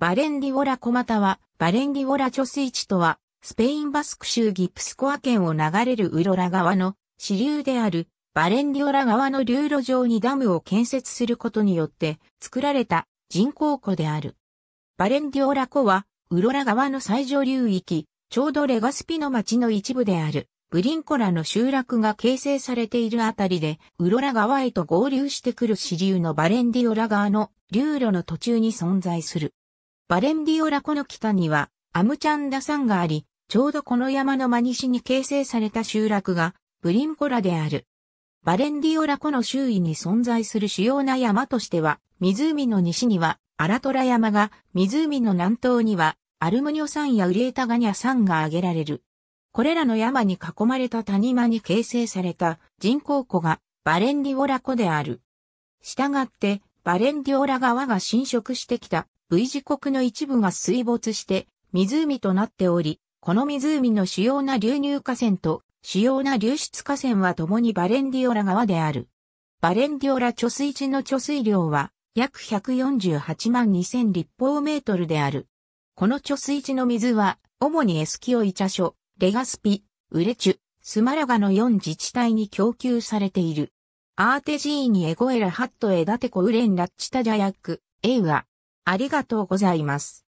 バレンディオラ小たは、バレンディオラ貯水池とは、スペインバスク州ギプスコア県を流れるウロラ川の支流である、バレンディオラ川の流路上にダムを建設することによって作られた人工湖である。バレンディオラ湖は、ウロラ川の最上流域、ちょうどレガスピの町の一部である、ブリンコラの集落が形成されているあたりで、ウロラ川へと合流してくる支流のバレンディオラ川の流路の途中に存在する。バレンディオラ湖の北にはアムチャンダ山があり、ちょうどこの山の真西に形成された集落がブリンコラである。バレンディオラ湖の周囲に存在する主要な山としては、湖の西にはアラトラ山が、湖の南東にはアルムニョ山やウレータガニャ山が挙げられる。これらの山に囲まれた谷間に形成された人工湖がバレンディオラ湖である。したがって、バレンディオラ川が侵食してきた V 字国の一部が水没して湖となっており、この湖の主要な流入河川と主要な流出河川は共にバレンディオラ川である。バレンディオラ貯水池の貯水量は約148万2000立方メートルである。この貯水池の水は主にエスキオイ茶所、レガスピ、ウレチュ、スマラガの4自治体に供給されている。アーテジーニエゴエラハットエダテコウレンラッチタジャヤック、エウア、ありがとうございます。